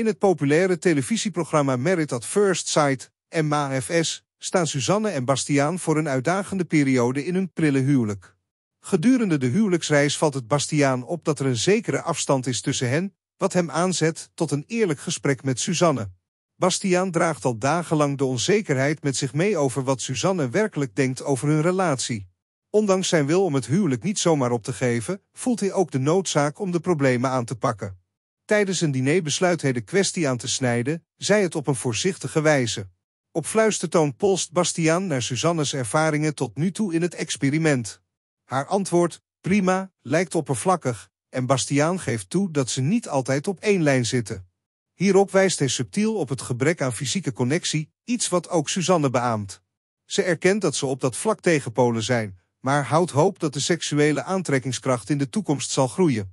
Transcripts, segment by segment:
In het populaire televisieprogramma Merit at First Sight, MAFS, staan Suzanne en Bastiaan voor een uitdagende periode in hun prille huwelijk. Gedurende de huwelijksreis valt het Bastiaan op dat er een zekere afstand is tussen hen, wat hem aanzet tot een eerlijk gesprek met Suzanne. Bastiaan draagt al dagenlang de onzekerheid met zich mee over wat Suzanne werkelijk denkt over hun relatie. Ondanks zijn wil om het huwelijk niet zomaar op te geven, voelt hij ook de noodzaak om de problemen aan te pakken. Tijdens een diner besluit hij de kwestie aan te snijden, zij het op een voorzichtige wijze. Op fluistertoon polst Bastiaan naar Suzanne's ervaringen tot nu toe in het experiment. Haar antwoord, prima, lijkt oppervlakkig, en Bastiaan geeft toe dat ze niet altijd op één lijn zitten. Hierop wijst hij subtiel op het gebrek aan fysieke connectie, iets wat ook Suzanne beaamt. Ze erkent dat ze op dat vlak tegenpolen zijn, maar houdt hoop dat de seksuele aantrekkingskracht in de toekomst zal groeien.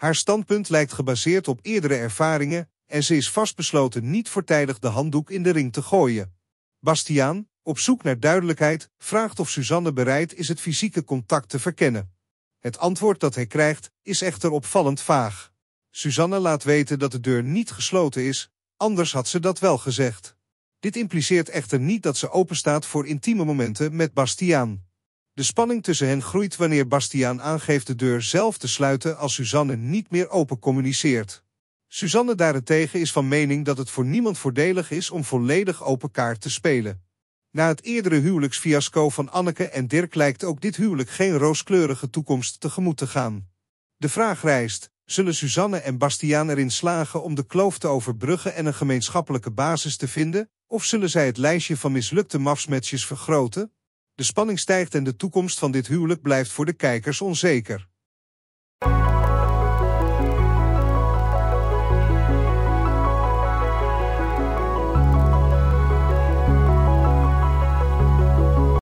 Haar standpunt lijkt gebaseerd op eerdere ervaringen en ze is vastbesloten niet voortijdig de handdoek in de ring te gooien. Bastiaan, op zoek naar duidelijkheid, vraagt of Suzanne bereid is het fysieke contact te verkennen. Het antwoord dat hij krijgt is echter opvallend vaag. Suzanne laat weten dat de deur niet gesloten is, anders had ze dat wel gezegd. Dit impliceert echter niet dat ze openstaat voor intieme momenten met Bastiaan. De spanning tussen hen groeit wanneer Bastiaan aangeeft de deur zelf te sluiten als Suzanne niet meer open communiceert. Suzanne daarentegen is van mening dat het voor niemand voordelig is om volledig open kaart te spelen. Na het eerdere huwelijksfiasco van Anneke en Dirk lijkt ook dit huwelijk geen rooskleurige toekomst tegemoet te gaan. De vraag rijst, zullen Suzanne en Bastiaan erin slagen om de kloof te overbruggen en een gemeenschappelijke basis te vinden, of zullen zij het lijstje van mislukte mafsmatches vergroten? De spanning stijgt en de toekomst van dit huwelijk blijft voor de kijkers onzeker.